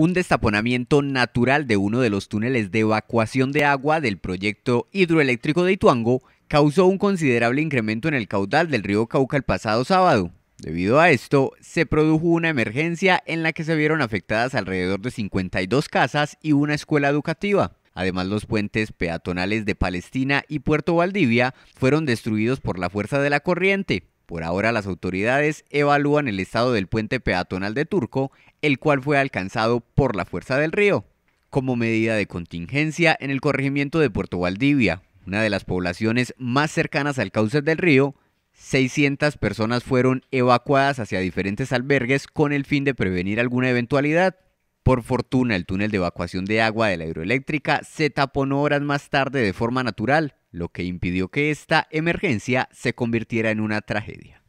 un destaponamiento natural de uno de los túneles de evacuación de agua del proyecto hidroeléctrico de Ituango causó un considerable incremento en el caudal del río Cauca el pasado sábado. Debido a esto, se produjo una emergencia en la que se vieron afectadas alrededor de 52 casas y una escuela educativa. Además, los puentes peatonales de Palestina y Puerto Valdivia fueron destruidos por la fuerza de la corriente. Por ahora las autoridades evalúan el estado del puente peatonal de Turco, el cual fue alcanzado por la fuerza del río, como medida de contingencia en el corregimiento de Puerto Valdivia, una de las poblaciones más cercanas al cauce del río, 600 personas fueron evacuadas hacia diferentes albergues con el fin de prevenir alguna eventualidad. Por fortuna, el túnel de evacuación de agua de la hidroeléctrica se taponó horas más tarde de forma natural, lo que impidió que esta emergencia se convirtiera en una tragedia.